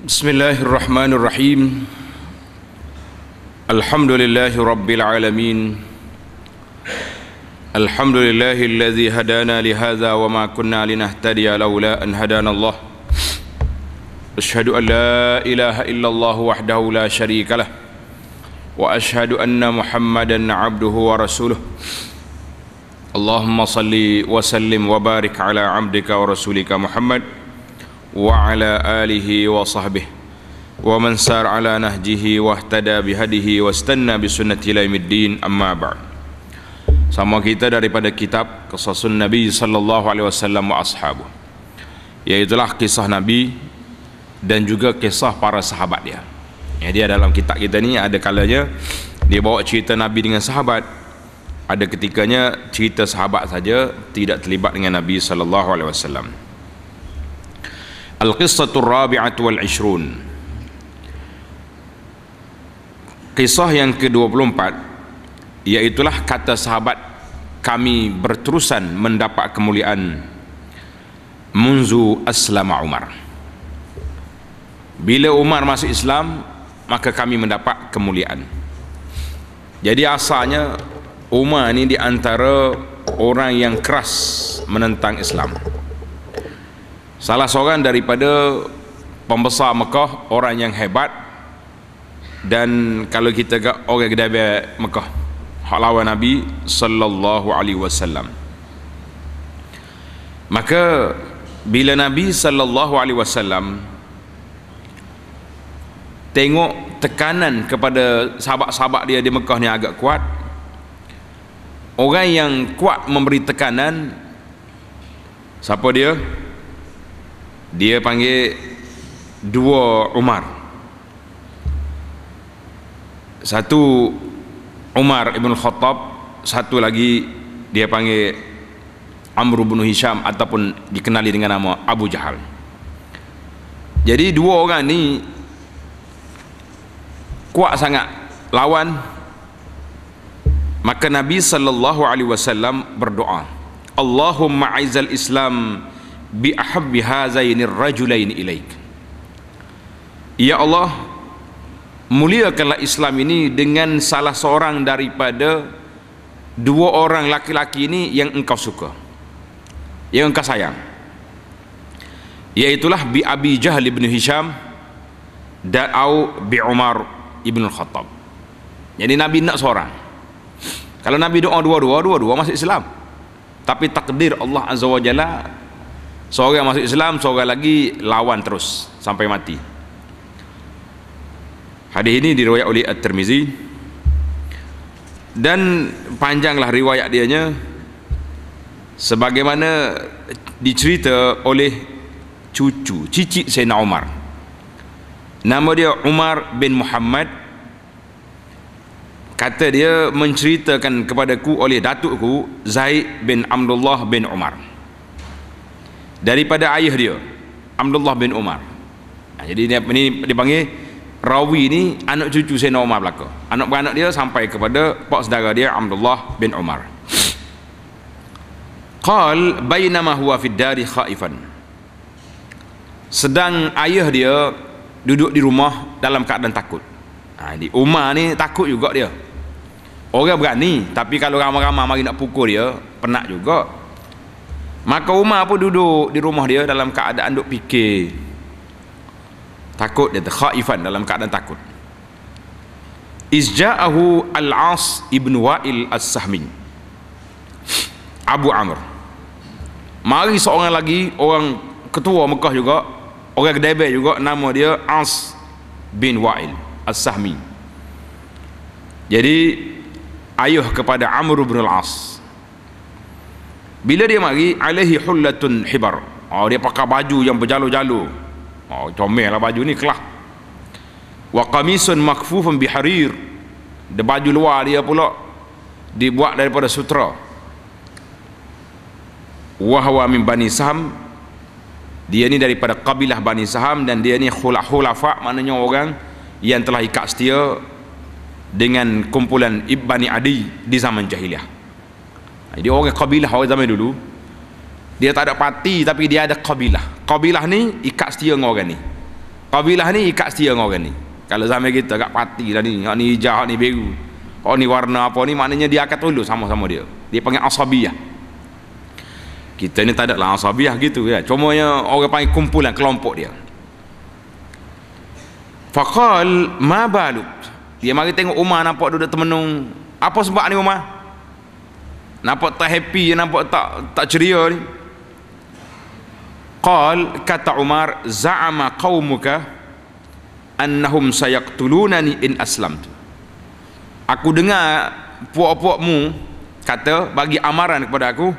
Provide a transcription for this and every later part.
Bismillahirrahmanirrahim Alhamdulillahi Rabbil Alamin Alhamdulillahi alladhi hadana lihaza wa ma kunna linahtadiya lawla an hadana Allah Ashhadu an la ilaha illallah wahdahu la sharika lah Wa ashhadu anna muhammadan abduhu wa rasuluh Allahumma salli wa sallim wa barik ala abdika wa rasulika muhammad wa ala alihi wa sahbihi wa man sar ala nahjihi wa ihtada bihadihi wa stanna bi sunnati laimiddin amma ba'd sama kita daripada kitab kisah nabi sallallahu alaihi wasallam wa ashabu iaitu kisah nabi dan juga kisah para sahabat dia ya dia dalam kitab kita ni ada kalanya dia bawa cerita nabi dengan sahabat ada ketikanya cerita sahabat saja tidak terlibat dengan nabi sallallahu alaihi wasallam Al-Qisatul Rabi'at wal-Ishrun Kisah yang ke-24 Iaitulah kata sahabat kami berterusan mendapat kemuliaan Munzu Aslama Umar Bila Umar masuk Islam Maka kami mendapat kemuliaan Jadi asalnya Umar ini di antara orang yang keras menentang Islam salah seorang daripada pembesar Mekah orang yang hebat dan kalau kita kat orang kedai Mekah hak lawan Nabi sallallahu alaihi wasallam maka bila Nabi sallallahu alaihi wasallam tengok tekanan kepada sahabat-sahabat dia di Mekah ni agak kuat orang yang kuat memberi tekanan siapa dia dia panggil dua Umar satu Umar Ibn Khattab satu lagi dia panggil Amr bin Hisham ataupun dikenali dengan nama Abu Jahal jadi dua orang ni kuat sangat lawan maka Nabi sallallahu alaihi wasallam berdoa Allahumma aizal Islam bi ahabbi hazainir rajulain ilaik ya allah muliakanlah islam ini dengan salah seorang daripada dua orang laki-laki ini yang engkau suka yang engkau sayang yaitulah bi abi Jahal ibn hisham dan au bi umar ibn khattab jadi nabi nak seorang kalau nabi doa dua-dua dua-dua masuk islam tapi takdir Allah Azza wa Jalla seorang masuk Islam seorang lagi lawan terus sampai mati hadis ini diriwayat oleh At-Tirmizi dan panjanglah riwayat dianya sebagaimana dicerita oleh cucu cicit Sayyidina Umar nama dia Umar bin Muhammad kata dia menceritakan kepadaku oleh datukku Zaid bin Abdullah bin Umar daripada ayah dia Abdullah bin Umar nah, ha, jadi ini, ini dipanggil rawi ini anak cucu Sayyidina Umar belaka anak beranak dia sampai kepada pak saudara dia Abdullah bin Umar qal bainama huwa fid dari khaifan sedang ayah dia duduk di rumah dalam keadaan takut nah, ha, di Umar ni takut juga dia orang berani tapi kalau ramai-ramai mari nak pukul dia penat juga maka Umar pun duduk di rumah dia dalam keadaan duk fikir takut dia khaifan dalam keadaan takut izja'ahu al-as ibn wa'il as Sahmin Abu Amr mari seorang lagi orang ketua Mekah juga orang kedai juga nama dia As bin Wa'il as-sahmi jadi ayuh kepada Amr bin al-as bila dia mari alaihi hullatun hibar. Oh dia pakai baju yang berjalu-jalu. Oh comel lah baju ni kelah. Wa qamisun makfufun biharir. Dia baju luar dia pula dibuat daripada sutra. Wa huwa min bani Saham. Dia ni daripada kabilah Bani Saham dan dia ni khulafa maknanya orang yang telah ikat setia dengan kumpulan Ibni Adi di zaman jahiliah. Jadi orang kabilah orang zaman dulu dia tak ada parti tapi dia ada kabilah. Kabilah ni ikat setia dengan orang ni. Kabilah ni ikat setia dengan orang ni. Kalau zaman kita agak parti dah ni, ni hijau, ni biru. Hak ni warna apa ni maknanya dia akan tulus sama-sama dia. Dia panggil asabiyah. Kita ni tak ada lah asabiyah gitu ya. Cuma orang panggil kumpulan kelompok dia. Faqal ma baluk. Dia mari tengok Umar nampak duduk temenung. Apa sebab ni Umar? nampak tak happy nampak tak tak ceria ni qal kata Umar za'ama qaumuka annahum sayaqtulunani in aslamtu aku dengar puak-puakmu kata bagi amaran kepada aku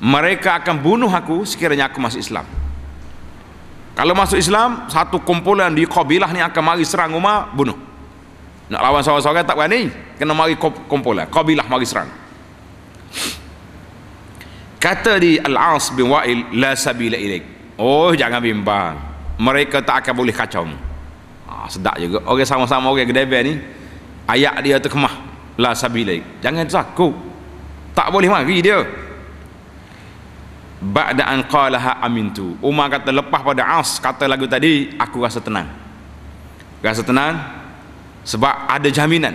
mereka akan bunuh aku sekiranya aku masuk Islam kalau masuk Islam satu kumpulan di kabilah ni akan mari serang Umar bunuh nak lawan seorang-seorang tak berani kena mari kumpulan kabilah mari serang kata di Al-As bin Wa'il la sabila ilaik oh jangan bimbang mereka tak akan boleh kacau mu ah, ha, sedap juga orang okay, sama-sama orang okay, gedebel ni ayat dia terkemah la sabila ilaik jangan takut tak boleh mari dia ba'da an qalaha amintu Umar kata lepas pada As kata lagu tadi aku rasa tenang rasa tenang sebab ada jaminan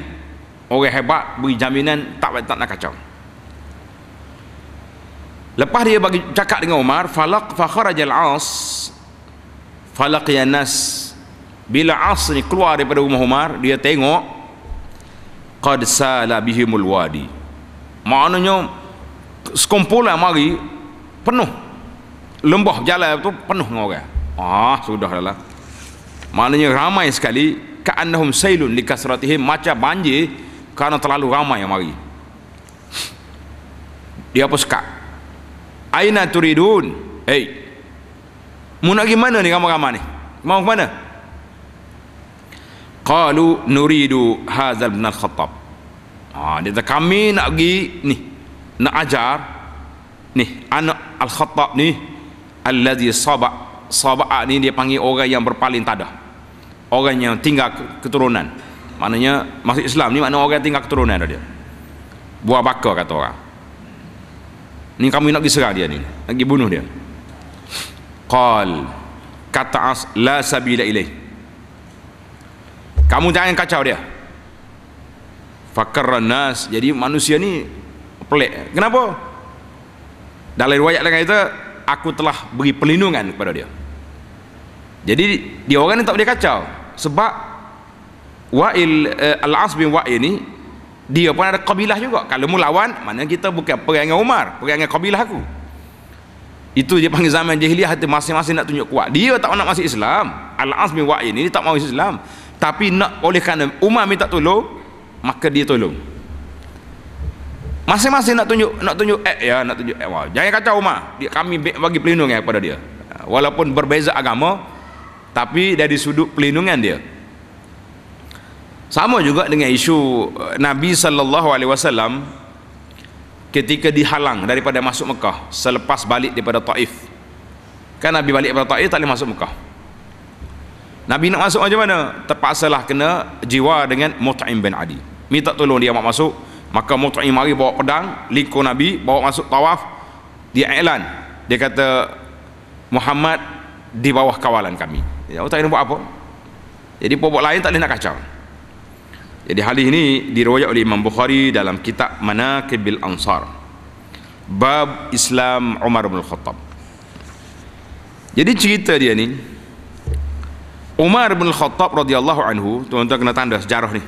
orang hebat beri jaminan tak tak nak kacau Lepas dia bagi cakap dengan Umar, falak fakharajal as, falak yanas. Bila as ni keluar daripada rumah Umar, dia tengok, qad sala bihimul wadi. Maknanya, sekumpulan mari, penuh. Lembah jalan tu penuh dengan orang. Ah, sudah lah. Maknanya ramai sekali, ka'annahum sailun likasratihim, macam banjir, kerana terlalu ramai yang mari. Dia pun sekat aina turidun hey mu nak gimana ni kamu-kamu ni mau ke mana qalu nuridu hazal bin al-khattab ha, dia kata kami nak pergi ni nak ajar ni anak al-khattab ni allazi sabak sabak ni dia panggil orang yang berpaling tada orang yang tinggal keturunan maknanya masuk Islam ni maknanya orang yang tinggal keturunan dia buah bakar kata orang ni kamu nak pergi serang dia ni nak pergi bunuh dia qal kata as la sabila ilaih kamu jangan kacau dia fakar nas jadi manusia ni pelik kenapa dalam riwayat lain kata aku telah beri perlindungan kepada dia jadi dia orang ni tak boleh kacau sebab wa'il eh, al-asbin wa'il ni dia pun ada kabilah juga kalau mu lawan mana kita bukan perang dengan Umar perang dengan kabilah aku itu dia panggil zaman jahiliah itu masing-masing nak tunjuk kuat dia tak nak masuk Islam al-azm bin wa'in ini tak mau masuk Islam tapi nak oleh kerana Umar minta tolong maka dia tolong masing-masing nak tunjuk nak tunjuk eh ya nak tunjuk eh, wah. jangan kacau Umar dia, kami bagi pelindungan kepada dia walaupun berbeza agama tapi dari sudut pelindungan dia sama juga dengan isu eh, Nabi sallallahu alaihi wasallam ketika dihalang daripada masuk Mekah selepas balik daripada Taif. Kan Nabi balik daripada Taif tak boleh masuk Mekah. Nabi nak masuk macam mana? Terpaksalah kena jiwa dengan Mut'im bin Adi. Minta tolong dia masuk, maka Mut'im mari bawa pedang, lingkung Nabi, bawa masuk tawaf. Dia iklan. Dia kata Muhammad di bawah kawalan kami. Ya, tak nak buat apa? Jadi popok lain tak boleh nak kacau. Jadi hal ini diriwayat oleh Imam Bukhari dalam kitab Manaqibil Ansar. Bab Islam Umar bin Khattab. Jadi cerita dia ni Umar bin Khattab radhiyallahu anhu, tuan-tuan kena tanda sejarah ni.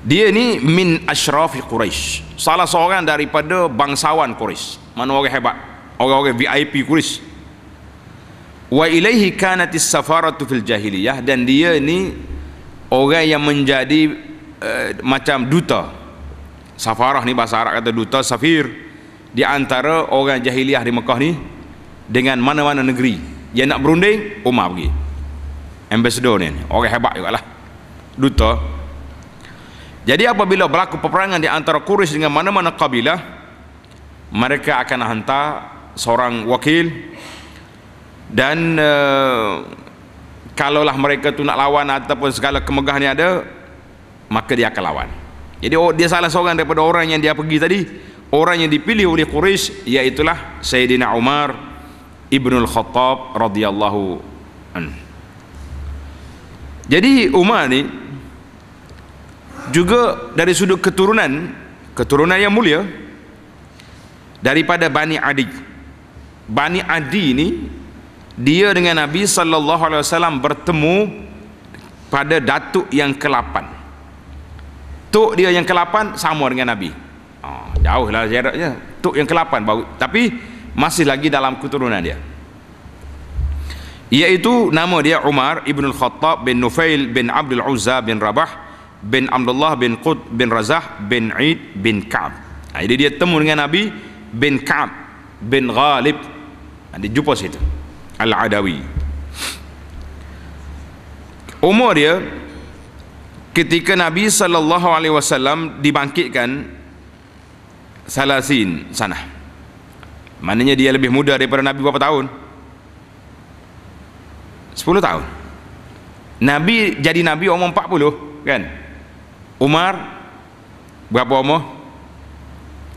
Dia ni min asyrafi Quraisy, salah seorang daripada bangsawan Quraisy. Mana orang hebat, orang-orang VIP Quraisy. Wa ilaihi kanatis safaratu fil jahiliyah dan dia ni orang yang menjadi uh, macam duta safarah ni bahasa Arab kata duta safir di antara orang jahiliah di Mekah ni dengan mana-mana negeri yang nak berunding Umar pergi ambassador ni orang hebat juga lah duta jadi apabila berlaku peperangan di antara Quraisy dengan mana-mana kabilah mereka akan hantar seorang wakil dan uh, kalaulah mereka tu nak lawan ataupun segala kemegahan yang ada maka dia akan lawan jadi oh, dia salah seorang daripada orang yang dia pergi tadi orang yang dipilih oleh Quraisy iaitulah Sayyidina Umar Ibnul Khattab radhiyallahu an. Jadi Umar ni juga dari sudut keturunan keturunan yang mulia daripada Bani Adi. Bani Adi ni dia dengan Nabi sallallahu alaihi wasallam bertemu pada datuk yang ke-8. Tok dia yang ke-8 sama dengan Nabi. Oh, lah jaraknya. Tok yang ke-8 tapi masih lagi dalam keturunan dia. Iaitu nama dia Umar ibn al-Khattab bin Nufail bin Abdul Uzza bin Rabah bin Abdullah bin Qud bin Razah bin Id bin Ka'ab. Ha, jadi dia temu dengan Nabi bin Ka'ab bin Ghalib. Ha, dia jumpa situ. Al-Adawi Umur dia ketika Nabi sallallahu alaihi wasallam dibangkitkan salasin sana. Maknanya dia lebih muda daripada Nabi berapa tahun? 10 tahun. Nabi jadi nabi umur 40, kan? Umar berapa umur?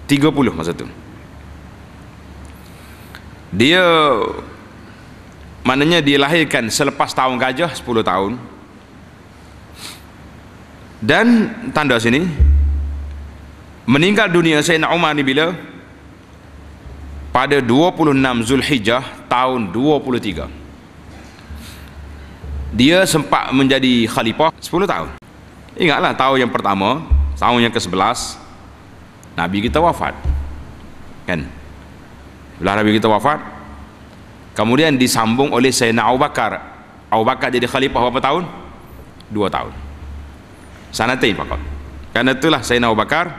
30 masa tu. Dia Maknanya dilahirkan selepas tahun gajah 10 tahun. Dan tanda sini meninggal dunia Sayyidina Umar ni bila? Pada 26 Zulhijjah tahun 23. Dia sempat menjadi khalifah 10 tahun. Ingatlah tahun yang pertama, tahun yang ke-11 Nabi kita wafat. Kan? Bila Nabi kita wafat, kemudian disambung oleh Sayyidina Abu Bakar Abu Bakar jadi khalifah berapa tahun? dua tahun sanatin pakot karena itulah Sayyidina Abu Bakar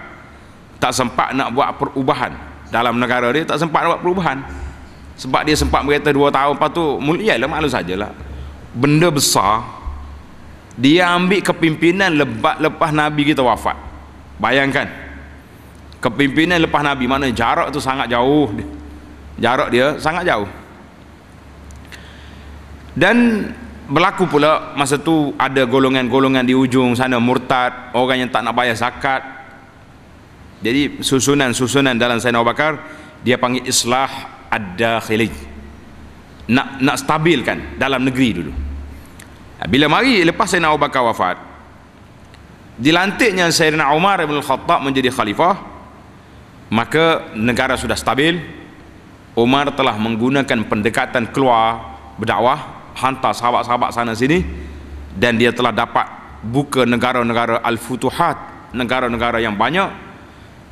tak sempat nak buat perubahan dalam negara dia tak sempat nak buat perubahan sebab dia sempat berita dua tahun lepas tu mulia lah maklum sajalah benda besar dia ambil kepimpinan lebat lepas Nabi kita wafat bayangkan kepimpinan lepas Nabi mana jarak tu sangat jauh jarak dia sangat jauh dan berlaku pula masa tu ada golongan-golongan di ujung sana murtad orang yang tak nak bayar zakat jadi susunan-susunan dalam Sayyidina Abu Bakar dia panggil islah ada dakhili nak, nak stabilkan dalam negeri dulu ha, bila mari lepas Sayyidina Abu Bakar wafat dilantiknya Sayyidina Umar bin Khattab menjadi khalifah maka negara sudah stabil Umar telah menggunakan pendekatan keluar berdakwah hantar sahabat-sahabat sana sini dan dia telah dapat buka negara-negara al-futuhat negara-negara yang banyak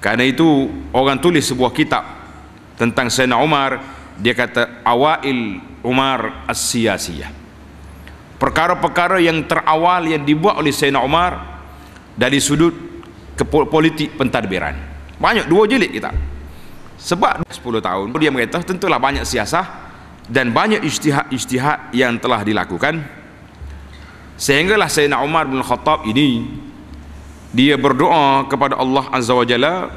kerana itu orang tulis sebuah kitab tentang Sayyidina Umar dia kata awal Umar as-siyasiyah perkara-perkara yang terawal yang dibuat oleh Sayyidina Umar dari sudut politik pentadbiran banyak dua jilid kita sebab 10 tahun dia merintah tentulah banyak siasah dan banyak ijtihad-ijtihad yang telah dilakukan sehinggalah Sayyidina Umar bin Khattab ini dia berdoa kepada Allah Azza wa Jalla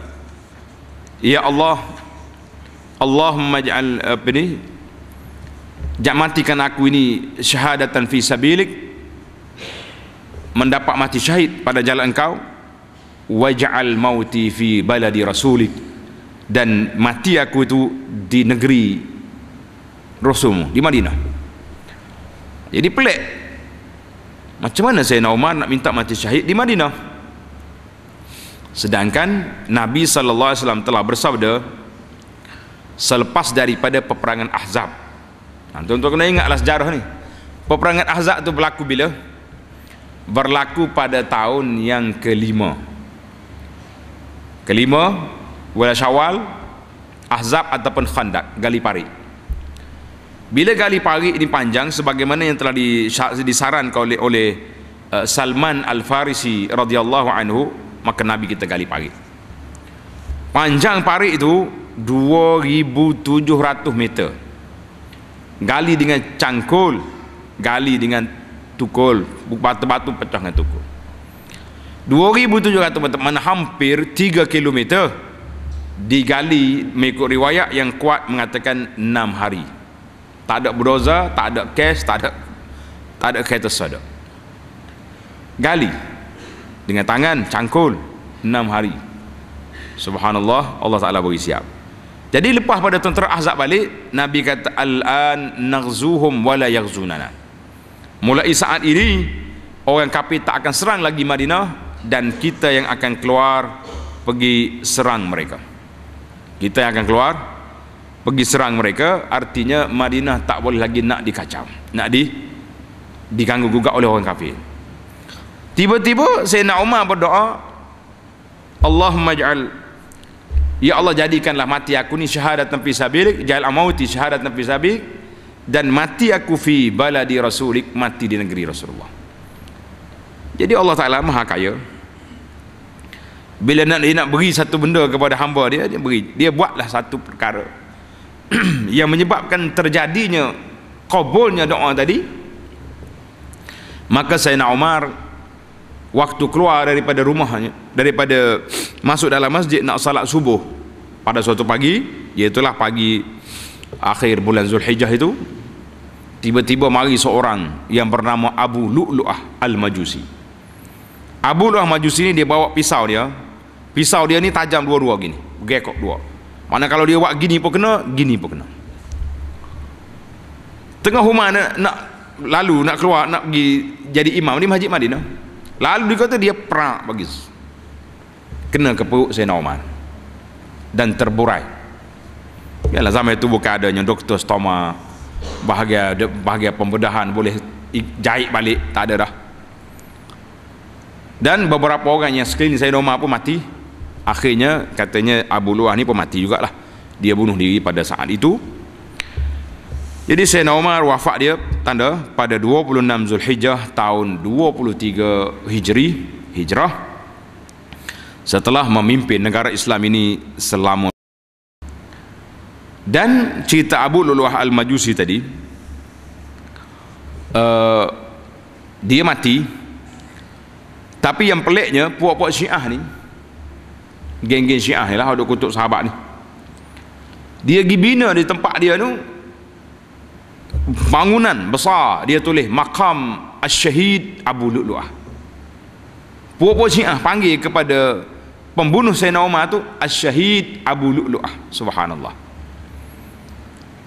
Ya Allah Allahumma ja'al apa ni jangan aku ini syahadatan fi sabilik mendapat mati syahid pada jalan engkau wa ja'al mauti fi baladi rasulik dan mati aku itu di negeri rasulmu di Madinah jadi pelik macam mana Sayyidina Umar nak minta mati syahid di Madinah sedangkan Nabi SAW telah bersabda selepas daripada peperangan Ahzab ha, tuan-tuan kena ingatlah sejarah ni peperangan Ahzab tu berlaku bila? berlaku pada tahun yang kelima kelima wala syawal Ahzab ataupun Khandak Galipari bila gali parit ini panjang sebagaimana yang telah disarankan oleh oleh eh, Salman Al-Farisi radhiyallahu anhu maka Nabi kita gali parit panjang parit itu 2700 meter gali dengan cangkul gali dengan tukul batu-batu pecah dengan tukul 2700 meter mana hampir 3 kilometer digali mengikut riwayat yang kuat mengatakan 6 hari tak ada berdosa tak ada cash, tak ada tak ada kereta sadar gali dengan tangan cangkul enam hari subhanallah Allah Ta'ala beri siap jadi lepas pada tentera azab balik Nabi kata al-an naghzuhum wala yaghzunana mulai saat ini orang kafir tak akan serang lagi Madinah dan kita yang akan keluar pergi serang mereka kita yang akan keluar pergi serang mereka artinya Madinah tak boleh lagi nak dikacau nak di diganggu gugat oleh orang kafir tiba-tiba Sayyidina Umar berdoa Allahumma ja'al Ya Allah jadikanlah mati aku ni syahadat nafi sabirik jahil amauti syahadat nafi sabirik dan mati aku fi baladi rasulik mati di negeri Rasulullah jadi Allah Ta'ala maha kaya bila nak, nak beri satu benda kepada hamba dia dia beri dia buatlah satu perkara yang menyebabkan terjadinya kabulnya doa tadi maka Sayyidina Umar waktu keluar daripada rumahnya daripada masuk dalam masjid nak salat subuh pada suatu pagi iaitulah pagi akhir bulan Zulhijjah itu tiba-tiba mari seorang yang bernama Abu Lu'lu'ah Al-Majusi Abu Lu'lu'ah Majusi ni dia bawa pisau dia pisau dia ni tajam dua-dua gini gekok dua, mana kalau dia buat gini pun kena gini pun kena tengah rumah nak, nak lalu nak keluar nak pergi jadi imam ni masjid Madinah lalu dia kata dia perak bagi kena ke perut saya Norman dan terburai ialah zaman itu bukan adanya doktor stoma bahagia bahagia pembedahan boleh jahit balik tak ada dah dan beberapa orang yang sekeliling saya Norman pun mati akhirnya katanya Abu Luah ni pun mati jugalah dia bunuh diri pada saat itu jadi Sayyidina Umar wafat dia tanda pada 26 Zulhijjah tahun 23 Hijri Hijrah setelah memimpin negara Islam ini selama dan cerita Abu Luluah Al-Majusi tadi uh, dia mati tapi yang peliknya puak-puak syiah ni geng-geng syiah lah ada kutub sahabat ni dia pergi bina di tempat dia tu bangunan besar dia tulis makam asyahid Abu Lu'lu'ah puak-puak syiah panggil kepada pembunuh Sayyidina Umar tu asyahid Abu Lu'lu'ah subhanallah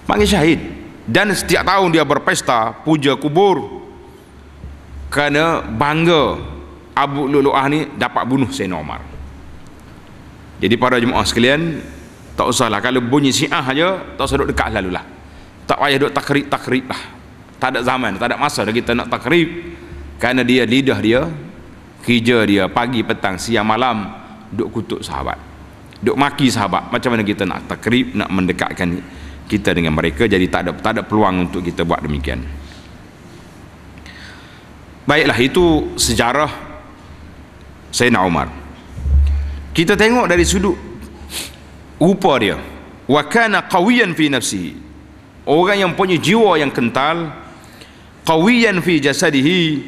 panggil syahid dan setiap tahun dia berpesta puja kubur kerana bangga Abu Lu'lu'ah ni dapat bunuh Sayyidina Umar jadi para jemaah sekalian, tak usahlah kalau bunyi syiah aja, tak usah duduk dekat lalu lah. Tak payah duduk takrib-takrib lah. Tak ada zaman, tak ada masa dah kita nak takrib. Kerana dia lidah dia, kerja dia pagi, petang, siang, malam, duduk kutuk sahabat. Duduk maki sahabat. Macam mana kita nak takrib, nak mendekatkan kita dengan mereka. Jadi tak ada tak ada peluang untuk kita buat demikian. Baiklah, itu sejarah Sayyidina Umar kita tengok dari sudut rupa dia wa kana qawiyan fi nafsihi orang yang punya jiwa yang kental qawiyan fi jasadihi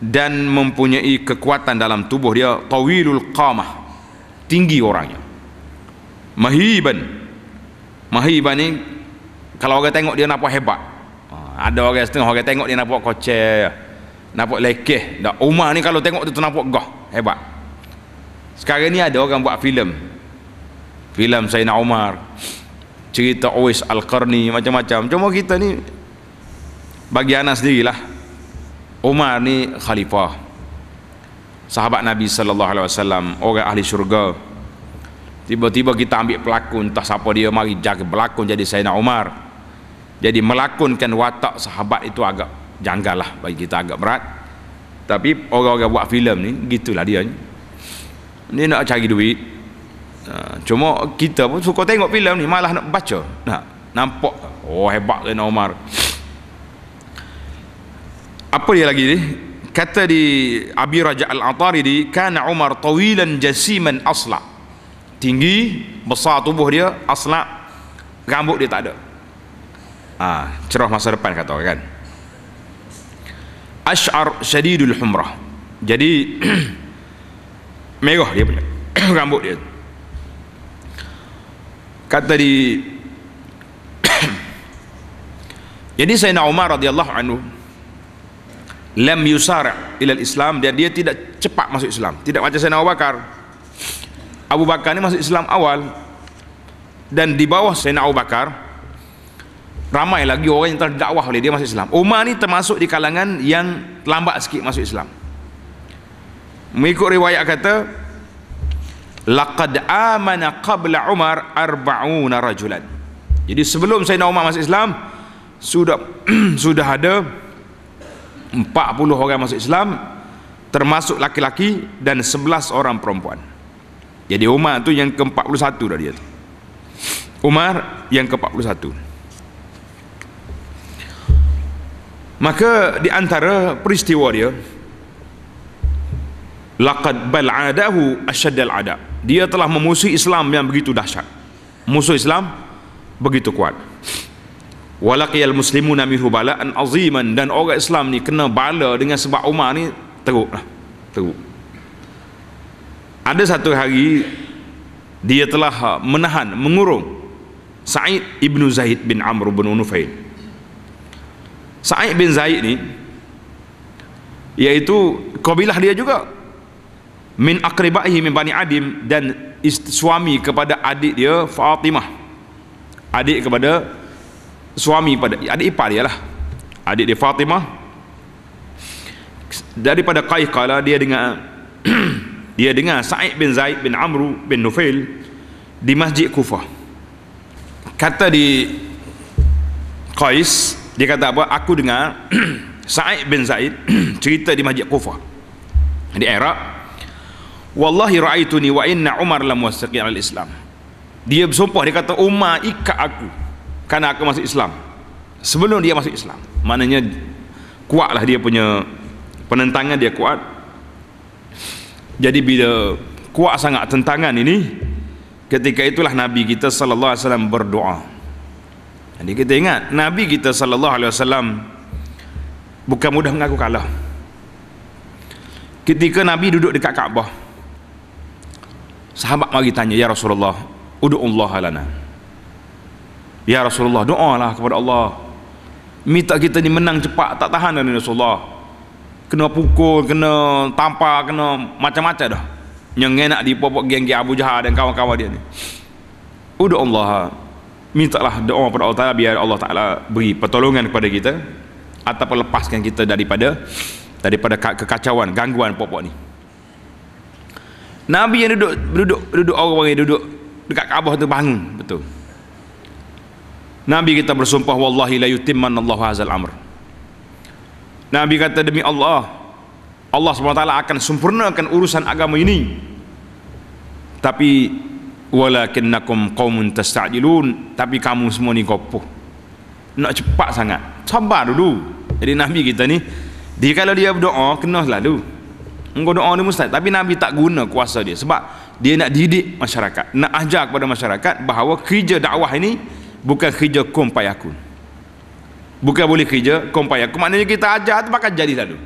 dan mempunyai kekuatan dalam tubuh dia tawilul qamah tinggi orangnya mahiban mahiban ni kalau orang tengok dia nampak hebat ha, ada orang setengah orang tengok dia nampak kocer nampak lekeh dak umah ni kalau tengok tu nampak gah hebat sekarang ni ada orang buat filem filem Sayyidina Umar cerita Uwais Al-Qarni macam-macam cuma kita ni bagi anak lah, Umar ni khalifah sahabat Nabi sallallahu alaihi wasallam orang ahli syurga tiba-tiba kita ambil pelakon entah siapa dia mari jaga pelakon jadi Sayyidina Umar jadi melakonkan watak sahabat itu agak janggal lah bagi kita agak berat tapi orang-orang buat filem ni gitulah dia ni. Dia nak cari duit. Ha, cuma kita pun suka tengok filem ni malah nak baca. Nak nampak oh hebat kan Omar. Apa dia lagi ni? Kata di Abi Raja Al-Atari di kana Umar tawilan jasiman asla. Tinggi, besar tubuh dia, asla rambut dia tak ada. ha, cerah masa depan kata orang kan. Ash'ar syadidul humrah. Jadi merah dia punya, rambut dia kata di jadi Sayyidina Umar radhiyallahu anhu lam yusara ila islam dia dia tidak cepat masuk Islam tidak macam Sayyidina Abu Bakar Abu Bakar ni masuk Islam awal dan di bawah Sayyidina Abu Bakar ramai lagi orang yang terdakwah oleh dia masuk Islam Umar ni termasuk di kalangan yang lambat sikit masuk Islam mengikut riwayat kata laqad amana qabla Umar 40 rajulan jadi sebelum saya Umar masuk Islam sudah sudah ada 40 orang masuk Islam termasuk laki-laki dan 11 orang perempuan jadi Umar tu yang ke-41 dah dia tu Umar yang ke-41 maka di antara peristiwa dia laqad bal adahu asyaddal ada dia telah memusuhi Islam yang begitu dahsyat musuh Islam begitu kuat walaqiyal muslimuna minhu bala'an aziman dan orang Islam ni kena bala dengan sebab Umar ni teruk lah teruk ada satu hari dia telah uh, menahan mengurung Sa'id ibnu Zaid bin Amr bin Unufain Sa'id bin Zaid ni iaitu kabilah dia juga min akribahi min bani Adim dan suami kepada adik dia Fatimah adik kepada suami pada adik ipar dia lah adik dia Fatimah daripada Qaiqala dia dengar dia dengar Sa'id bin Zaid bin Amru bin Nufail di masjid Kufah kata di Qais dia kata apa aku dengar Sa'id bin Zaid cerita di masjid Kufah di Iraq wallahi ra'aituni wa inna Umar lam wasaqil al-Islam. Dia bersumpah dia kata Umar ikat aku kerana aku masuk Islam. Sebelum dia masuk Islam. Maknanya kuatlah dia punya penentangan dia kuat. Jadi bila kuat sangat tentangan ini ketika itulah Nabi kita sallallahu alaihi wasallam berdoa. Jadi kita ingat Nabi kita sallallahu alaihi wasallam bukan mudah mengaku kalah. Ketika Nabi duduk dekat Kaabah, sahabat mari tanya ya Rasulullah udu'ullah lana ya Rasulullah doalah kepada Allah minta kita ni menang cepat tak tahan dah Rasulullah kena pukul kena tampar kena macam-macam dah yang enak di popok geng-geng Abu Jahal dan kawan-kawan dia ni udu'ullah mintalah doa kepada Allah Ta'ala biar Allah Ta'ala beri pertolongan kepada kita atau lepaskan kita daripada daripada kekacauan gangguan popok ni Nabi yang duduk duduk duduk orang yang duduk dekat Kaabah tu bangun betul. Nabi kita bersumpah wallahi la yutimman Allahu hazal amr. Nabi kata demi Allah Allah SWT akan sempurnakan urusan agama ini. Tapi walakinnakum qaumun tasta'jilun tapi kamu semua ni kopoh. Nak cepat sangat. Sabar dulu. Jadi Nabi kita ni dia kalau dia berdoa kena selalu. lalu engkau doa ni mustahil tapi Nabi tak guna kuasa dia sebab dia nak didik masyarakat nak ajar kepada masyarakat bahawa kerja dakwah ini bukan kerja kumpai aku bukan boleh kerja kumpai aku maknanya kita ajar tu pakai jadi satu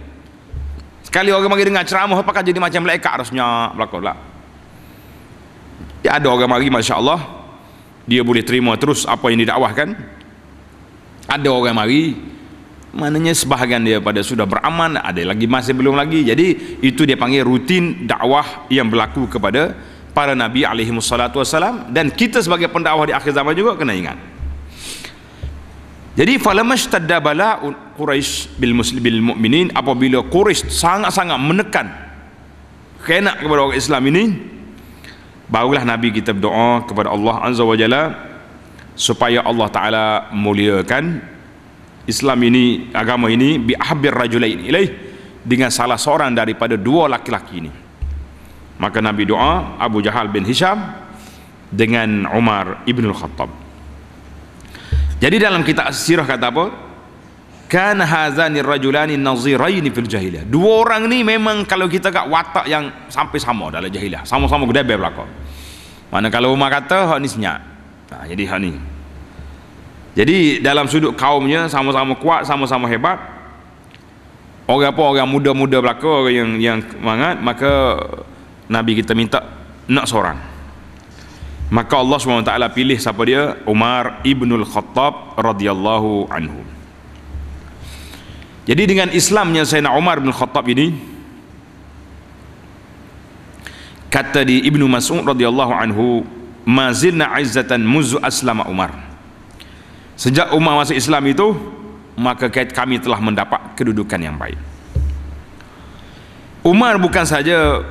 sekali orang mari dengar ceramah pakai jadi macam lekat harusnya belakang lah Ya, ada orang mari Masya Allah dia boleh terima terus apa yang didakwahkan ada orang mari mananya sebahagian dia pada sudah beraman ada lagi masih belum lagi jadi itu dia panggil rutin dakwah yang berlaku kepada para nabi alaihi wassalatu wassalam dan kita sebagai pendakwah di akhir zaman juga kena ingat jadi falamashtadda bala'un Quraisy bil muslimin mukminin apabila Quraisy sangat-sangat menekan kena kepada orang Islam ini barulah nabi kita berdoa kepada Allah azza wajalla supaya Allah taala muliakan Islam ini agama ini bihabir rajulain ilaih dengan salah seorang daripada dua laki-laki ini maka Nabi doa Abu Jahal bin Hisham dengan Umar ibn Khattab jadi dalam kitab sirah kata apa kan hazani rajulani naziraini fil jahiliyah dua orang ni memang kalau kita kat watak yang sampai sama dalam jahiliyah sama-sama gede belakang mana kalau Umar kata hak ni senyap nah, ha, jadi hak ni jadi dalam sudut kaumnya sama-sama kuat sama-sama hebat orang apa orang muda-muda belaka orang yang yang semangat maka Nabi kita minta nak seorang maka Allah SWT pilih siapa dia Umar Ibnul Khattab radhiyallahu anhu jadi dengan Islamnya Sayyidina Umar bin Khattab ini kata di Ibnu Mas'ud radhiyallahu anhu mazilna izzatan muzu aslama Umar sejak Umar masuk Islam itu maka kami telah mendapat kedudukan yang baik Umar bukan saja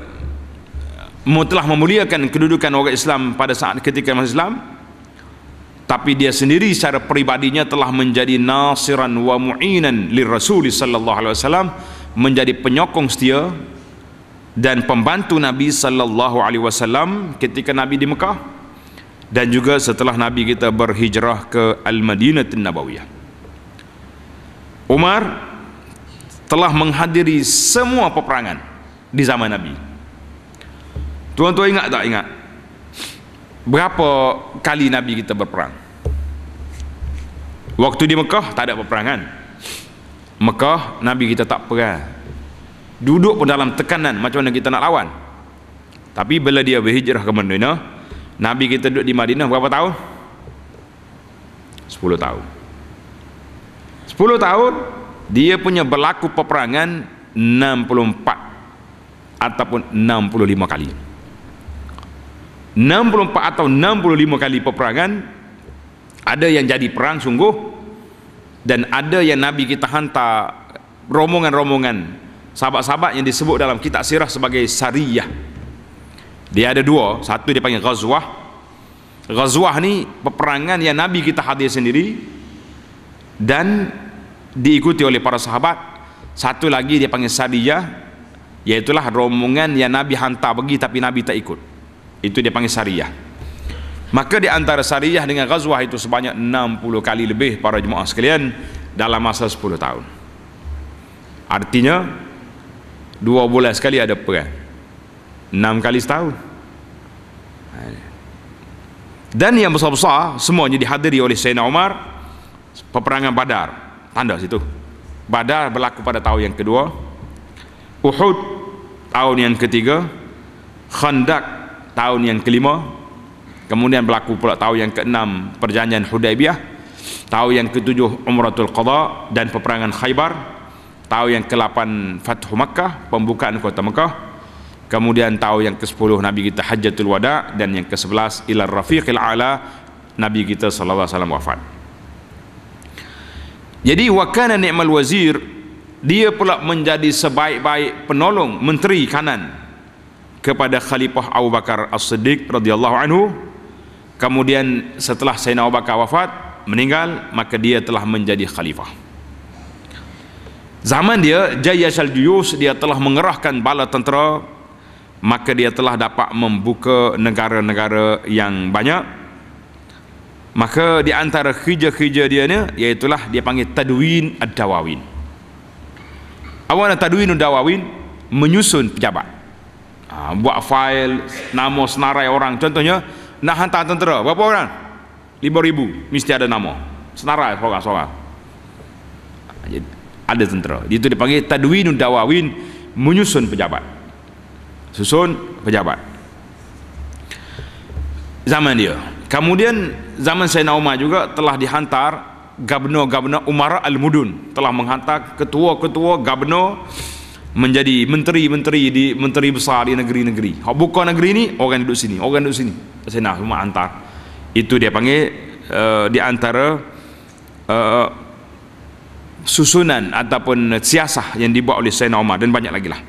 telah memuliakan kedudukan orang Islam pada saat ketika masuk Islam tapi dia sendiri secara peribadinya telah menjadi nasiran wa mu'inan lir rasul sallallahu alaihi wasallam menjadi penyokong setia dan pembantu Nabi sallallahu alaihi wasallam ketika Nabi di Mekah dan juga setelah Nabi kita berhijrah ke Al-Madinah Nabawiyah. Umar telah menghadiri semua peperangan di zaman Nabi. Tuan-tuan ingat tak ingat? Berapa kali Nabi kita berperang? Waktu di Mekah tak ada peperangan. Mekah Nabi kita tak perang. Duduk pun dalam tekanan macam mana kita nak lawan. Tapi bila dia berhijrah ke Madinah, Nabi kita duduk di Madinah berapa tahun? 10 tahun. 10 tahun dia punya berlaku peperangan 64 ataupun 65 kali. 64 atau 65 kali peperangan ada yang jadi perang sungguh dan ada yang Nabi kita hantar rombongan-rombongan sahabat-sahabat yang disebut dalam kitab sirah sebagai syariah dia ada dua satu dia panggil ghazwah ghazwah ni peperangan yang nabi kita hadir sendiri dan diikuti oleh para sahabat satu lagi dia panggil sariyah iaitulah rombongan yang nabi hantar pergi tapi nabi tak ikut itu dia panggil sariyah maka di antara sariyah dengan ghazwah itu sebanyak 60 kali lebih para jemaah sekalian dalam masa 10 tahun artinya dua bulan sekali ada perang enam kali setahun dan yang besar-besar semuanya dihadiri oleh Sayyidina Umar peperangan Badar tanda situ Badar berlaku pada tahun yang kedua Uhud tahun yang ketiga Khandak tahun yang kelima kemudian berlaku pula tahun yang keenam perjanjian Hudaybiyah tahun yang ketujuh Umratul Qadha dan peperangan Khaybar tahun yang kelapan 8 Fathu Makkah pembukaan kota Makkah kemudian tahu yang ke-10 Nabi kita Hajjatul wada dan yang ke-11 ilar rafiqil ala Nabi kita Alaihi Wasallam wafat jadi wakana ni'mal wazir dia pula menjadi sebaik-baik penolong menteri kanan kepada Khalifah Abu Bakar As-Siddiq radhiyallahu anhu. Kemudian setelah Sayyidina Abu Bakar wafat, meninggal, maka dia telah menjadi khalifah. Zaman dia Jayyash al-Juyus dia telah mengerahkan bala tentera maka dia telah dapat membuka negara-negara yang banyak maka di antara kerja-kerja dia ni iaitulah dia panggil tadwin ad-dawawin awak nak tadwin ad-dawawin menyusun pejabat ha, buat file nama senarai orang contohnya nak hantar tentera berapa orang? ribu mesti ada nama senarai seorang-seorang ha, ada tentera itu panggil tadwin ad-dawawin menyusun pejabat susun pejabat zaman dia kemudian zaman Sayyidina Umar juga telah dihantar gabno-gabno Umar Al-Mudun telah menghantar ketua-ketua gabno menjadi menteri-menteri di menteri besar di negeri-negeri bukan negeri ini orang duduk sini orang duduk sini Sayyidina Umar hantar itu dia panggil uh, di antara uh, susunan ataupun siasah yang dibuat oleh Sayyidina Umar dan banyak lagi lah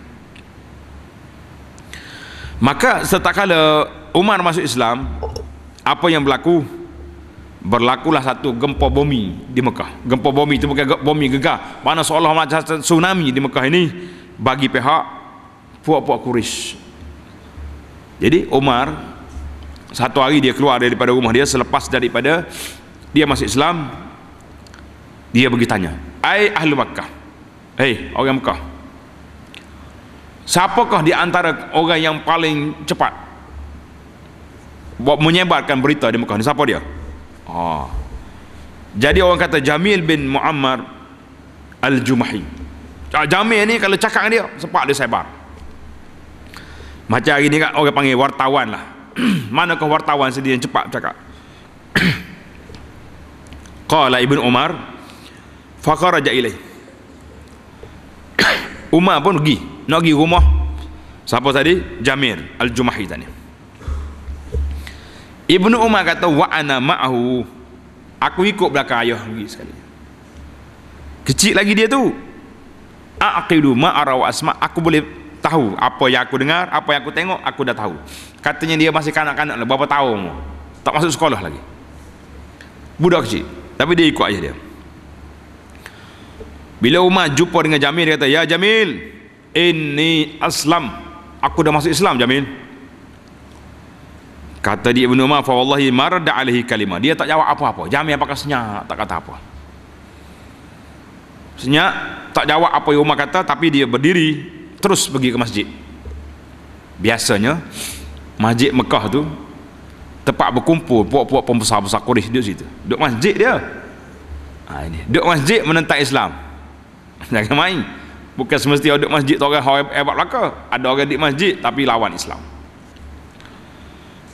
Maka setakala Umar masuk Islam, apa yang berlaku? Berlakulah satu gempa bumi di Mekah. Gempa bumi itu bukan bumi gegar. Mana seolah macam tsunami di Mekah ini bagi pihak puak-puak Quraisy. Jadi Umar satu hari dia keluar daripada rumah dia selepas daripada dia masuk Islam dia bertanya, "Ai ahli Mekah?" "Hei, eh, orang Mekah." siapakah di antara orang yang paling cepat menyebarkan berita di Mekah ni siapa dia oh. jadi orang kata Jamil bin Muammar Al-Jumahi ah, Jamil ni kalau cakap dengan dia cepat dia sebar macam hari ni kan orang panggil wartawan lah Mana kau wartawan sendiri yang cepat cakap Qala Ibn Umar Fakaraja ilaih Umar pun pergi nak pergi rumah siapa tadi Jamir Al-Jumahi tadi Ibnu Umar kata wa ana ma'ahu aku ikut belakang ayah pergi sekali kecil lagi dia tu aqidu ma ara wa asma aku boleh tahu apa yang aku dengar apa yang aku tengok aku dah tahu katanya dia masih kanak-kanak lah berapa tahun tak masuk sekolah lagi budak kecil tapi dia ikut ayah dia bila Umar jumpa dengan Jamil dia kata ya Jamil ini aslam aku dah masuk Islam Jamil kata dia Ibn Umar fawallahi marada alihi kalimah dia tak jawab apa-apa Jamil apakah senyap tak kata apa senyap tak jawab apa yang Umar kata tapi dia berdiri terus pergi ke masjid biasanya masjid Mekah tu tempat berkumpul puak-puak pembesar-besar Quraisy dia situ duduk masjid dia ha, ini duduk masjid menentang Islam jangan main bukan semesti ada masjid tu orang hebat hebat ada orang di masjid tapi lawan Islam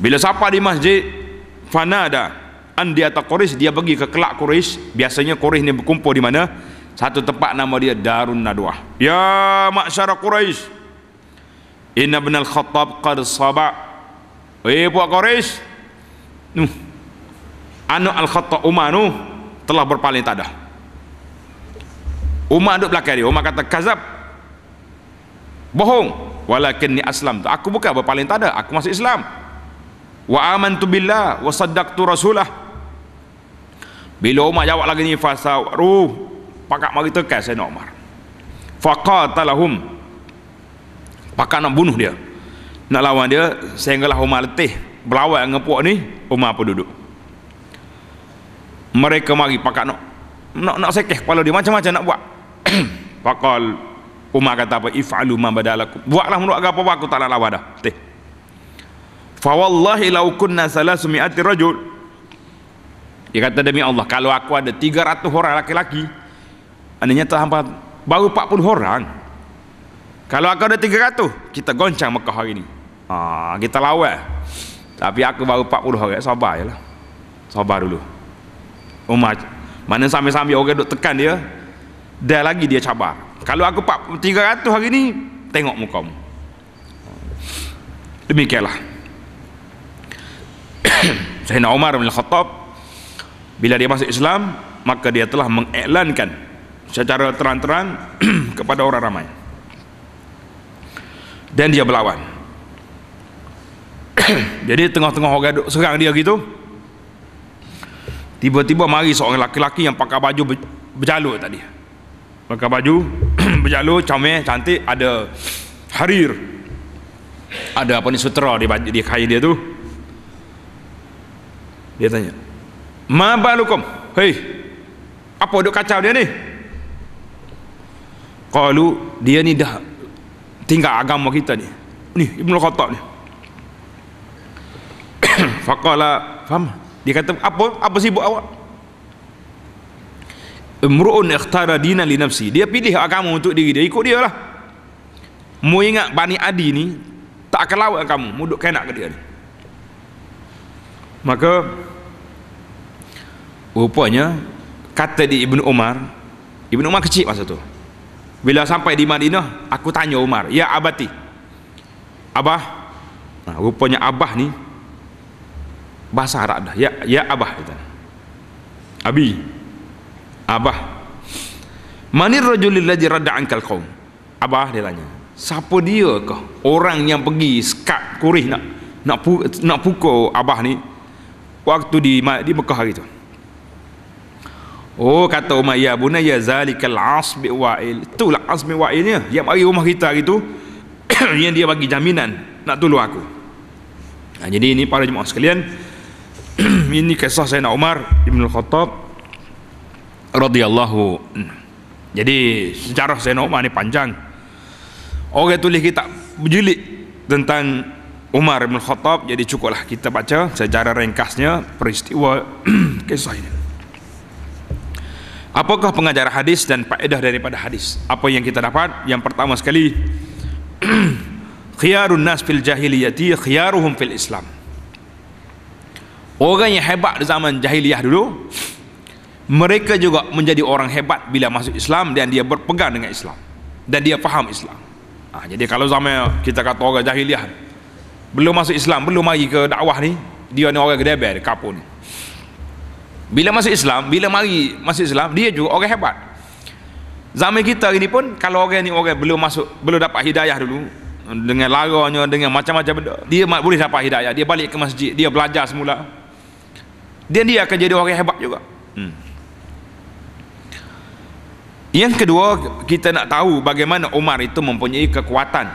bila siapa di masjid fanada an di atas Quraisy dia pergi ke kelak Quraisy biasanya Quraisy ni berkumpul di mana satu tempat nama dia Darun Nadwah ya maksyara Quraisy inna binal al khattab qad saba eh puak Quraisy anu al khattab umanu telah berpaling tadah Umar duduk belakang dia Umar kata kazab bohong walakin ni aslam tu aku bukan berpaling tak ada aku masuk Islam wa tu billah wa tu rasulah bila Umar jawab lagi ni fasa ruh pakak mari tekan saya nak Umar talahum, pakak nak bunuh dia nak lawan dia sehinggalah Umar letih berlawan dengan puak ni Umar apa duduk mereka mari pakak nak nak, nak sekeh kepala dia macam-macam nak buat Faqal Umar kata apa ifalu ma badalakum. Buatlah menurut agama aku tak nak lawan dah. Teh. Fa wallahi law kunna 300 rajul. Dia kata demi Allah kalau aku ada 300 orang laki-laki Andainya terhampat baru 40 orang. Kalau aku ada 300, kita goncang Mekah hari ini. Ha, kita lawan. Tapi aku baru 40 orang, sabar jelah. Sabar dulu. Umar, mana sambil-sambil orang duk tekan dia, dah lagi dia cabar kalau aku pak 300 hari ni tengok muka mu demikianlah Sayyidina Umar bin Khattab bila dia masuk Islam maka dia telah mengiklankan secara terang-terang kepada orang ramai dan dia berlawan jadi tengah-tengah orang duduk serang dia gitu tiba-tiba mari seorang lelaki-lelaki yang pakai baju berjalut tadi pakai baju berjalu comel cantik ada harir ada apa ni sutera di, di kain dia tu dia tanya ma balukum hei apa duk kacau dia ni kalau dia ni dah tinggal agama kita ni ni Ibn Khattab ni faqala faham dia kata apa apa sibuk awak Mru'un ikhtara dina li nafsi Dia pilih agama untuk diri dia Ikut dia lah Mu ingat Bani Adi ni Tak akan lawan kamu Mu duduk kenak ke dia ni Maka Rupanya Kata di Ibn Umar Ibn Umar kecil masa tu Bila sampai di Madinah Aku tanya Umar Ya Abati Abah nah, Rupanya Abah ni Bahasa Arab dah Ya, ya Abah Abi Abi Abah Manir rajulil ladzi radda ankal qaum? Abah dia tanya. Siapa dia ke orang yang pergi skat kurih nak nak pu, nak pukul abah ni waktu di di Mekah hari tu. Oh kata Umayyah bunaya ya zalikal asbi wa'il. Itulah asbi wa'ilnya yang bagi rumah kita hari tu yang dia bagi jaminan nak tolong aku. Nah, jadi ini para jemaah sekalian ini kisah saya nak Umar Ibn khattab radhiyallahu jadi sejarah Sayyidina Umar ni panjang orang tulis kita berjilid tentang Umar bin Khattab jadi cukuplah kita baca sejarah ringkasnya peristiwa kisah ini apakah pengajaran hadis dan faedah daripada hadis apa yang kita dapat yang pertama sekali khiyarun nas fil jahiliyati khiyaruhum fil islam orang yang hebat di zaman jahiliyah dulu mereka juga menjadi orang hebat bila masuk Islam dan dia berpegang dengan Islam dan dia faham Islam ha, jadi kalau zaman kita kata orang jahiliah belum masuk Islam belum mari ke dakwah ni dia ni orang gedeber kapun bila masuk Islam bila mari masuk Islam dia juga orang hebat zaman kita ini pun kalau orang ni orang belum masuk belum dapat hidayah dulu dengan laranya dengan macam-macam benda dia boleh dapat hidayah dia balik ke masjid dia belajar semula dan dia akan jadi orang hebat juga hmm. Yang kedua kita nak tahu bagaimana Umar itu mempunyai kekuatan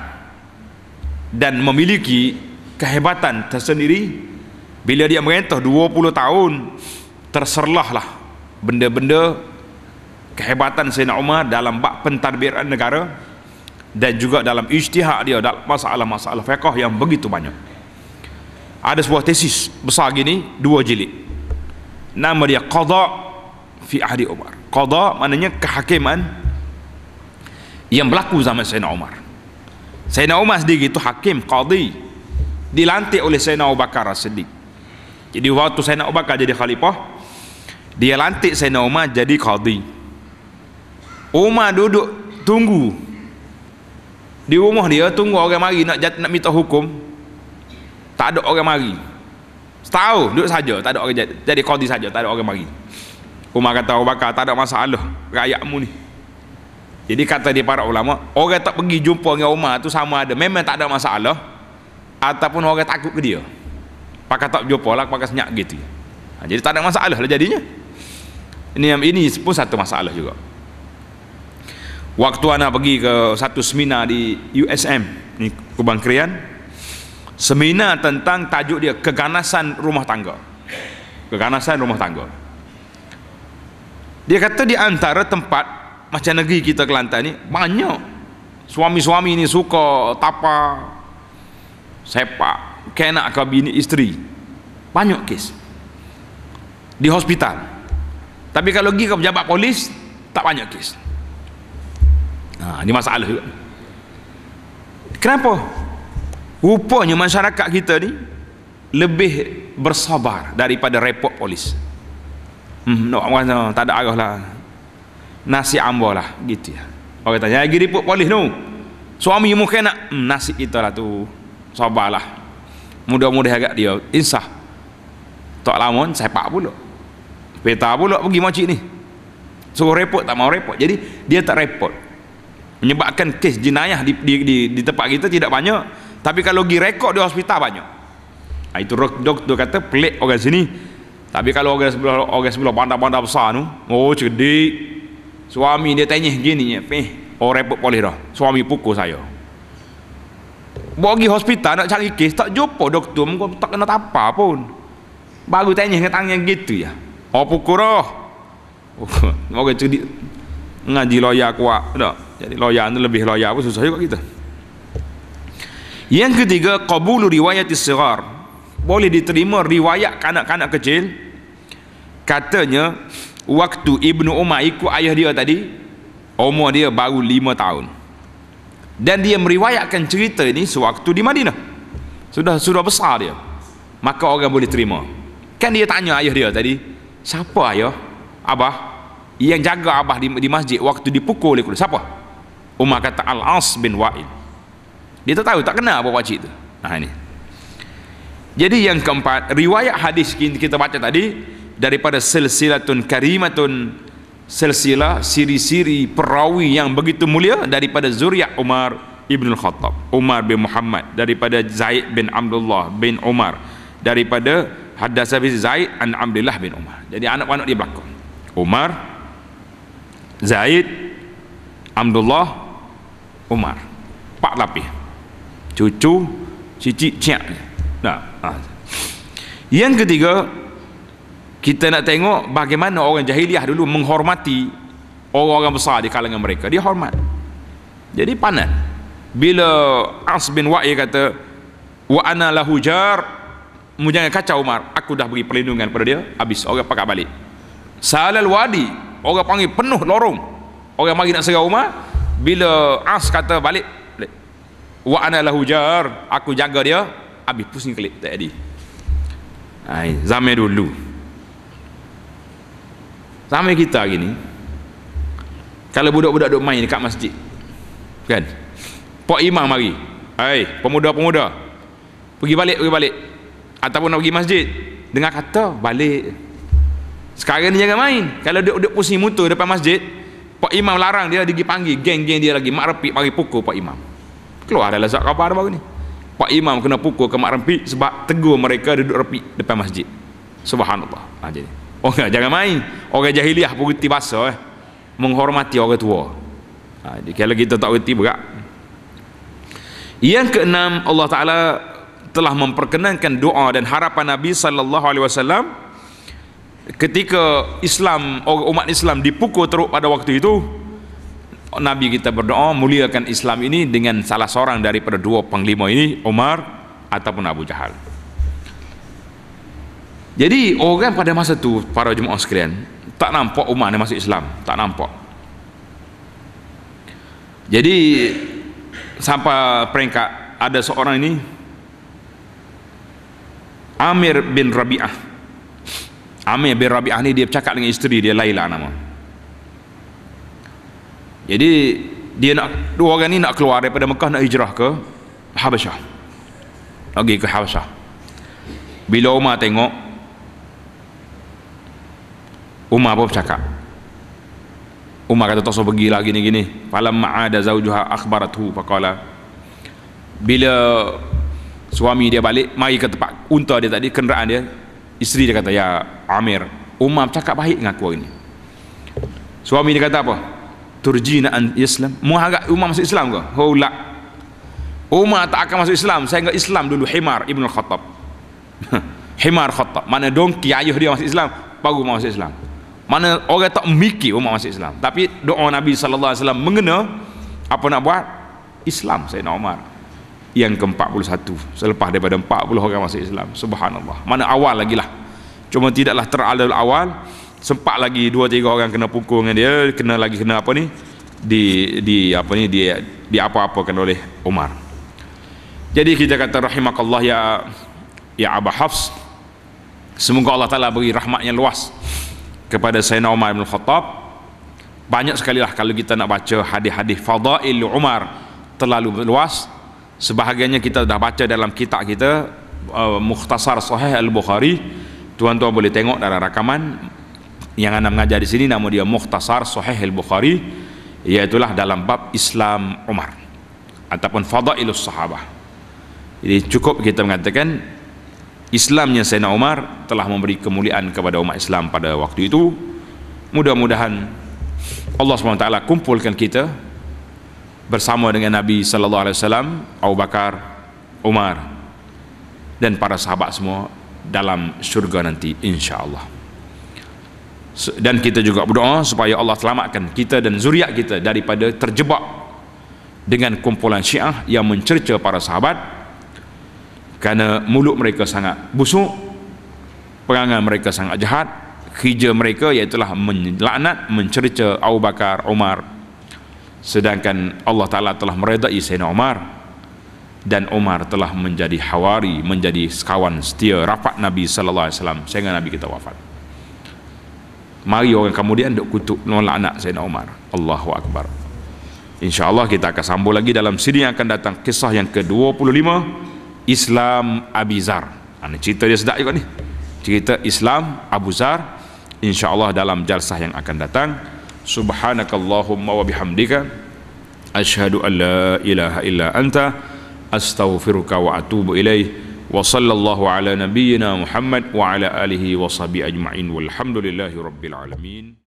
dan memiliki kehebatan tersendiri bila dia merintah 20 tahun terserlahlah benda-benda kehebatan Sayyidina Umar dalam bab pentadbiran negara dan juga dalam ijtihad dia dalam masalah-masalah fiqh yang begitu banyak. Ada sebuah tesis besar gini dua jilid. Nama dia Qada' fi ahdi Umar qada maknanya kehakiman yang berlaku zaman Sayyidina Umar Sayyidina Umar sendiri itu hakim qadi dilantik oleh Sayyidina Abu Bakar sedih jadi waktu Sayyidina Abu Bakar jadi khalifah dia lantik Sayyidina Umar jadi qadi Umar duduk tunggu di rumah dia tunggu orang mari nak jat, nak minta hukum tak ada orang mari setahu duduk saja tak ada orang jadi qadi saja tak ada orang mari Umar kata Abu Bakar tak ada masalah rakyatmu ni jadi kata dia para ulama orang tak pergi jumpa dengan Umar tu sama ada memang tak ada masalah ataupun orang takut ke dia pakai tak jumpa lah pakai senyap gitu ha, jadi tak ada masalah lah jadinya ini, ini pun satu masalah juga waktu anak pergi ke satu seminar di USM ni Kubang Krian seminar tentang tajuk dia keganasan rumah tangga keganasan rumah tangga dia kata di antara tempat macam negeri kita Kelantan ni banyak suami-suami ni suka tapa sepak kena ke bini isteri banyak kes di hospital tapi kalau pergi ke pejabat polis tak banyak kes ha, ini masalah juga kenapa rupanya masyarakat kita ni lebih bersabar daripada repot polis hmm, nak no, macam tak ada arah lah nasi ambo lah gitu ya orang tanya lagi report polis tu suami mungkin nak hmm, nasi kita lah tu sabarlah mudah-mudah agak dia insah tak lama sepak pula peta pula pergi makcik ni suruh repot tak mau repot jadi dia tak repot menyebabkan kes jenayah di, di, di, di tempat kita tidak banyak tapi kalau pergi rekod di hospital banyak nah, itu dok, dok, dok kata pelik orang sini tapi kalau orang sebelah orang sebelah bandar-bandar besar tu, oh cerdik. Suami dia tanya gini, "Eh, oh repot polis dah. Suami pukul saya." Bawa Bagi hospital nak cari kes, tak jumpa doktor, mengko tak kena tapa pun. Baru tanya dengan tangan gitu ya. Oh pukul dah. Oh, orang cerdik ngaji loya kuat, tak? Jadi loya ni lebih loya pun susah juga kita. Yang ketiga, qabulu riwayat sigar. Boleh diterima riwayat kanak-kanak kecil katanya waktu Ibnu Umar ikut ayah dia tadi umur dia baru 5 tahun dan dia meriwayatkan cerita ini sewaktu di Madinah sudah sudah besar dia maka orang boleh terima kan dia tanya ayah dia tadi siapa ayah abah yang jaga abah di, di masjid waktu dipukul oleh kudus siapa Umar kata Al-As bin Wa'il dia tak tahu tak kenal apa pakcik tu nah ini jadi yang keempat riwayat hadis kita baca tadi daripada silsilatun karimatun silsilah siri-siri perawi yang begitu mulia daripada zuriat Umar Ibn Khattab Umar bin Muhammad daripada Zaid bin Abdullah bin Umar daripada Haddas bin Zaid an Abdullah bin Umar jadi anak-anak dia berlaku Umar Zaid Abdullah Umar Pak Lapi cucu cicit ciak nah ah. yang ketiga kita nak tengok bagaimana orang jahiliah dulu menghormati orang-orang besar di kalangan mereka dia hormat jadi panat. bila As bin Wa'i kata wa ana lahu jar mu jangan kacau Umar aku dah beri perlindungan pada dia habis orang pakai balik salal wadi orang panggil penuh lorong orang mari nak serang Umar bila As kata balik wa ana lahu jar aku jaga dia habis pusing kelip tadi ai zaman dulu sama kita hari ni kalau budak-budak duk main dekat masjid kan pak imam mari hai pemuda-pemuda pergi balik pergi balik ataupun nak pergi masjid dengar kata balik sekarang ni jangan main kalau dia duduk pusing motor depan masjid pak imam larang dia pergi panggil geng-geng dia lagi mak repik mari pukul pak imam keluar dah lezat kabar baru ni pak imam kena pukul ke mak repik sebab tegur mereka duduk repik depan masjid subhanallah ha, jadi orang jangan main orang jahiliah pun reti bahasa eh. menghormati orang tua ha, kalau kita tak reti berat yang keenam Allah Ta'ala telah memperkenankan doa dan harapan Nabi Sallallahu Alaihi Wasallam ketika Islam umat Islam dipukul teruk pada waktu itu Nabi kita berdoa muliakan Islam ini dengan salah seorang daripada dua panglima ini Umar ataupun Abu Jahal jadi orang pada masa tu para jemaah sekalian tak nampak umat ni masuk Islam, tak nampak. Jadi sampai peringkat ada seorang ini Amir bin Rabi'ah. Amir bin Rabi'ah ni dia bercakap dengan isteri dia Laila nama. Jadi dia nak dua orang ni nak keluar daripada Mekah nak hijrah ke Habasyah. lagi ke Habasyah. Bila Umar tengok Umar apa bercakap Umar kata tosoh pergi lah gini gini falam ma'ada zaujuha akhbaratuhu faqala bila suami dia balik mari ke tempat unta dia tadi kenderaan dia isteri dia kata ya Amir Umar cakap baik dengan aku hari ini suami dia kata apa turjina an islam muharak Umar masuk islam ke hola oh, Umar tak akan masuk islam saya ingat islam dulu Himar Ibn Khattab Himar Khattab mana donki ayuh dia masuk islam baru masuk islam mana orang tak memikir umat masuk Islam tapi doa Nabi sallallahu alaihi wasallam mengena apa nak buat Islam Sayyidina Umar yang ke-41 selepas daripada 40 orang masuk Islam subhanallah mana awal lagi lah cuma tidaklah teralul awal sempat lagi 2 3 orang kena pukul dengan dia kena lagi kena apa ni di di apa ni dia di apa-apakan oleh Umar jadi kita kata rahimakallah ya ya abah Hafs semoga Allah Taala beri rahmat yang luas kepada Sayyidina Umar bin Khattab banyak sekali lah kalau kita nak baca hadis-hadis Fadail Umar terlalu luas sebahagiannya kita dah baca dalam kitab kita uh, Mukhtasar Sahih Al-Bukhari tuan-tuan boleh tengok dalam rakaman yang anda mengajar di sini nama dia Mukhtasar Sahih Al-Bukhari iaitulah dalam bab Islam Umar ataupun Fadailus Sahabah jadi cukup kita mengatakan Islamnya Sayyidina Umar telah memberi kemuliaan kepada umat Islam pada waktu itu mudah-mudahan Allah SWT kumpulkan kita bersama dengan Nabi saw, Abu Bakar, Umar dan para sahabat semua dalam syurga nanti insyaAllah dan kita juga berdoa supaya Allah selamatkan kita dan zuriat kita daripada terjebak dengan kumpulan syiah yang mencerca para sahabat kerana mulut mereka sangat busuk perangai mereka sangat jahat hijau mereka iaitu menlaknat mencerca Abu Bakar Umar sedangkan Allah Ta'ala telah meredai Sayyidina Umar dan Umar telah menjadi hawari menjadi sekawan setia rapat Nabi Sallallahu Alaihi Wasallam sehingga Nabi kita wafat mari orang kemudian duk kutuk melaknat Sayyidina Umar Allahu Akbar insyaAllah kita akan sambung lagi dalam sini akan datang kisah yang ke-25 Islam Abu Zar. Ini ha, cerita dia sedap juga ni. Cerita Islam Abu Zar. Insya Allah dalam jalsah yang akan datang. Subhanakallahumma wa bihamdika. Ashadu an la ilaha illa anta. Astaghfiruka wa atubu ilaih. Wa sallallahu ala nabiyyina Muhammad wa ala alihi wa sahbihi ajma'in. Walhamdulillahi alamin.